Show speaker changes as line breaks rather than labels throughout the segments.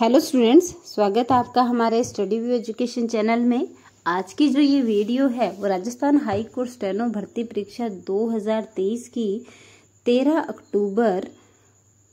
hello students स्वागत है आपका हमारे स्टडी व्यू एजुकेशन चैनल में आज की जो ये वीडियो है वो राजस्थान हाई कोर्ट स्टेनो भर्ती परीक्षा 2023 की 13 अक्टूबर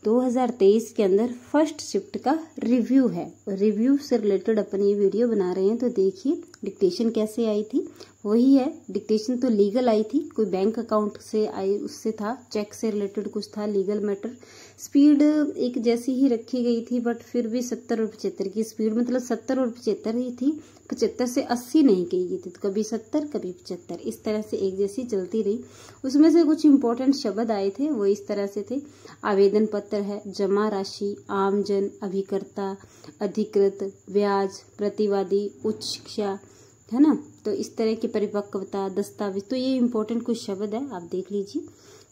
2023 के अंदर फर्स्ट शिफ्ट का रिव्यू है रिव्यू से रिलेटेड अपन ये वीडियो बना रहे हैं तो देखिए डिक्टेशन कैसे आई थी वही है डिक्टेशन तो लीगल आई थी कोई बैंक अकाउंट से आई उससे था चेक से रिलेटेड कुछ था लीगल मैटर स्पीड एक जैसी ही रखी गई थी बट फिर भी सत्तर और पचहत्तर की स्पीड मतलब सत्तर और पचहत्तर ही थी पचहत्तर से अस्सी नहीं कही गई थी तो कभी सत्तर कभी पचहत्तर इस तरह से एक जैसी चलती रही उसमें से कुछ इंपॉर्टेंट शब्द आए थे वो इस तरह से थे आवेदन पत्र है जमा राशि आमजन अभिकर्ता अधिकृत ब्याज प्रतिवादी उच्च शिक्षा है ना तो इस तरह की परिपक्वता दस्तावेज तो ये इम्पोर्टेंट कुछ शब्द है आप देख लीजिए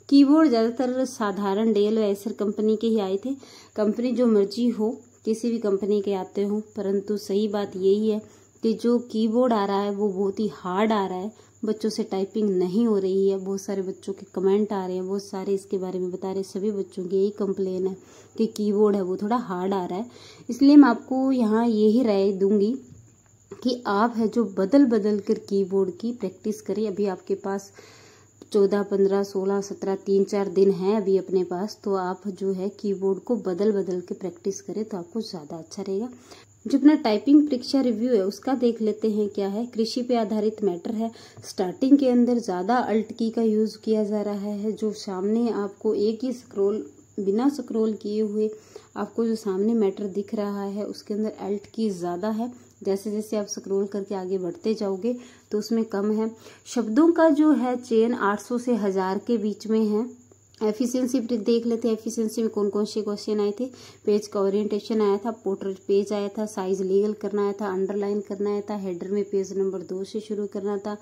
कीबोर्ड ज़्यादातर साधारण डेल व एसर कंपनी के ही आए थे कंपनी जो मर्जी हो किसी भी कंपनी के आते हों परंतु सही बात यही है कि जो कीबोर्ड आ रहा है वो बहुत ही हार्ड आ रहा है बच्चों से टाइपिंग नहीं हो रही है बहुत सारे बच्चों के कमेंट आ रहे हैं बहुत सारे इसके बारे में बता रहे हैं सभी बच्चों की यही कंप्लेन है कि कीबोर्ड है वो थोड़ा हार्ड आ रहा है इसलिए मैं आपको यहाँ यही राय दूंगी कि आप है जो बदल बदल कर कीबोर्ड की प्रैक्टिस करें अभी आपके पास चौदह पंद्रह सोलह सत्रह तीन चार दिन हैं अभी अपने पास तो आप जो है कीबोर्ड को बदल बदल के प्रैक्टिस करें तो आपको ज़्यादा अच्छा रहेगा जो अपना टाइपिंग परीक्षा रिव्यू है उसका देख लेते हैं क्या है कृषि पे आधारित मैटर है स्टार्टिंग के अंदर ज़्यादा अल्ट की का यूज़ किया जा रहा है जो सामने आपको एक ही स्क्रोल बिना स्क्रोल किए हुए आपको जो सामने मैटर दिख रहा है उसके अंदर अल्ट की ज़्यादा है जैसे जैसे आप स्क्रोल करके आगे बढ़ते जाओगे तो उसमें कम है शब्दों का जो है चेन 800 से हज़ार के बीच में है एफिशिएंसी देख लेते हैं एफिशिएंसी में कौन कौन से क्वेश्चन आए थे पेज का ओरिएंटेशन आया था पोर्ट्रेट पेज आया था साइज लीगल करना आया था अंडरलाइन करना आया था हेडर में पेज नंबर दो से शुरू करना था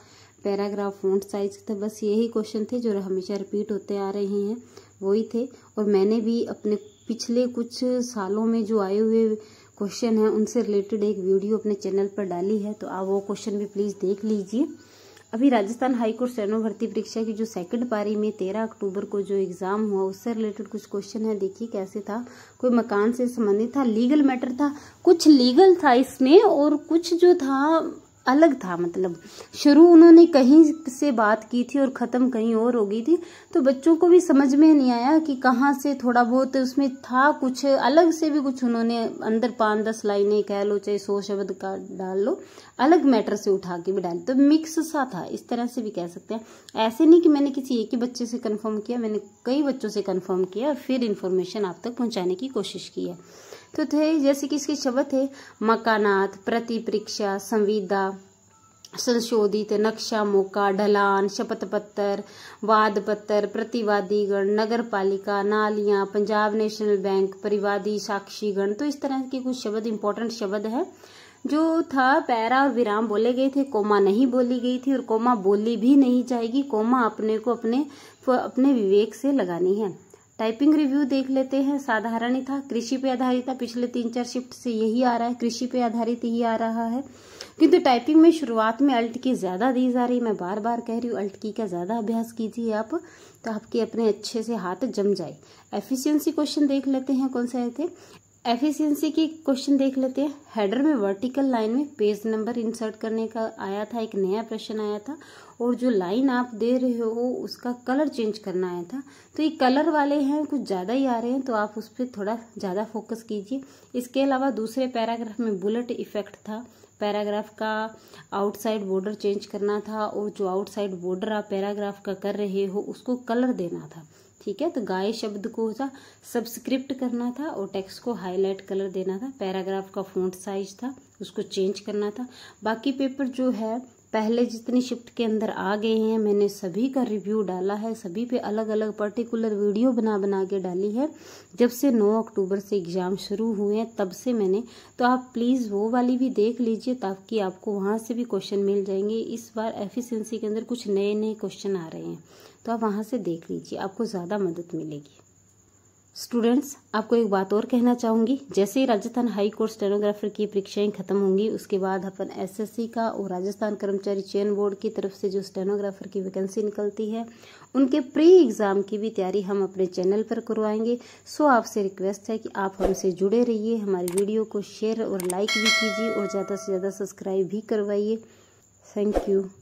पैराग्राफ फ़ॉन्ट साइज था बस यही क्वेश्चन थे जो हमेशा रिपीट होते आ रहे हैं वही थे और मैंने भी अपने पिछले कुछ सालों में जो आए हुए क्वेश्चन है उनसे रिलेटेड एक वीडियो अपने चैनल पर डाली है तो आप वो क्वेश्चन भी प्लीज़ देख लीजिए अभी राजस्थान हाईकोर्ट सैनो भर्ती परीक्षा की जो सेकंड पारी में तेरह अक्टूबर को जो एग्ज़ाम हुआ उससे रिलेटेड कुछ क्वेश्चन है देखिए कैसे था कोई मकान से संबंधित था लीगल मैटर था कुछ लीगल था इसमें और कुछ जो था अलग था मतलब शुरू उन्होंने कहीं से बात की थी और ख़त्म कहीं और हो गई थी तो बच्चों को भी समझ में नहीं आया कि कहाँ से थोड़ा बहुत उसमें था कुछ अलग से भी कुछ उन्होंने अंदर पाँच दस लाइनें कह लो चाहे सौ शब्द का डाल लो अलग मैटर से उठा के भी डाल तो मिक्स सा था इस तरह से भी कह सकते हैं ऐसे नहीं कि मैंने किसी एक ही बच्चे से कन्फर्म किया मैंने कई बच्चों से कन्फर्म किया फिर इन्फॉर्मेशन आप तक पहुँचाने की कोशिश की है तो थे जैसे कि इसके शब्द थे मकानात प्रतिपरीक्षा संविदा संशोधित नक्शा मौका ढलान शपथ पत्र वाद पत्र प्रतिवादीगण नगर पालिका नालियां पंजाब नेशनल बैंक परिवादी साक्षीगण तो इस तरह के कुछ शब्द इंपॉर्टेंट शब्द है जो था पैरा और विराम बोले गए थे कोमा नहीं बोली गई थी और कोमा बोली भी नहीं जाएगी कोमा अपने को अपने अपने विवेक से लगानी है टाइपिंग रिव्यू देख लेते हैं साधारण ही था कृषि पे आधारित था पिछले तीन चार शिफ्ट से यही आ रहा है कृषि पे आधारित यही आ रहा है किंतु तो टाइपिंग में शुरुआत में अल्ट की ज़्यादा दी जा रही है मैं बार बार कह रही हूँ अल्ट की का ज़्यादा अभ्यास कीजिए आप तो आपके अपने अच्छे से हाथ जम जाए एफिशियंसी क्वेश्चन देख लेते हैं कौन से आए थे एफिशिएंसी की क्वेश्चन देख लेते हैं हेडर में वर्टिकल लाइन में पेज नंबर इंसर्ट करने का आया था एक नया प्रश्न आया था और जो लाइन आप दे रहे हो उसका कलर चेंज करना आया था तो ये कलर वाले हैं कुछ ज़्यादा ही आ रहे हैं तो आप उस पर थोड़ा ज़्यादा फोकस कीजिए इसके अलावा दूसरे पैराग्राफ में बुलेट इफेक्ट था पैराग्राफ का आउटसाइड बॉर्डर चेंज करना था और जो आउटसाइड बॉर्डर आप पैराग्राफ का कर रहे हो उसको कलर देना था ठीक है तो गाय शब्द को था सब्सक्रिप्ट करना था और टेक्स्ट को हाईलाइट कलर देना था पैराग्राफ का फ़ॉन्ट साइज था उसको चेंज करना था बाकी पेपर जो है पहले जितनी शिफ्ट के अंदर आ गए हैं मैंने सभी का रिव्यू डाला है सभी पे अलग अलग पर्टिकुलर वीडियो बना बना के डाली है जब से 9 अक्टूबर से एग्ज़ाम शुरू हुए हैं तब से मैंने तो आप प्लीज़ वो वाली भी देख लीजिए ताकि आपको वहाँ से भी क्वेश्चन मिल जाएंगे इस बार एफिशेंसी के अंदर कुछ नए नए क्वेश्चन आ रहे हैं तो आप वहाँ से देख लीजिए आपको ज़्यादा मदद मिलेगी स्टूडेंट्स आपको एक बात और कहना चाहूंगी जैसे ही राजस्थान हाई कोर्ट स्टेनोग्राफर की परीक्षाएं खत्म होंगी उसके बाद अपन एसएससी का और राजस्थान कर्मचारी चयन बोर्ड की तरफ से जो स्टेनोग्राफर की वैकेंसी निकलती है उनके प्री एग्ज़ाम की भी तैयारी हम अपने चैनल पर करवाएंगे सो आपसे रिक्वेस्ट है कि आप हमसे जुड़े रहिए हमारी वीडियो को शेयर और लाइक भी कीजिए और ज़्यादा से ज़्यादा सब्सक्राइब भी करवाइए थैंक यू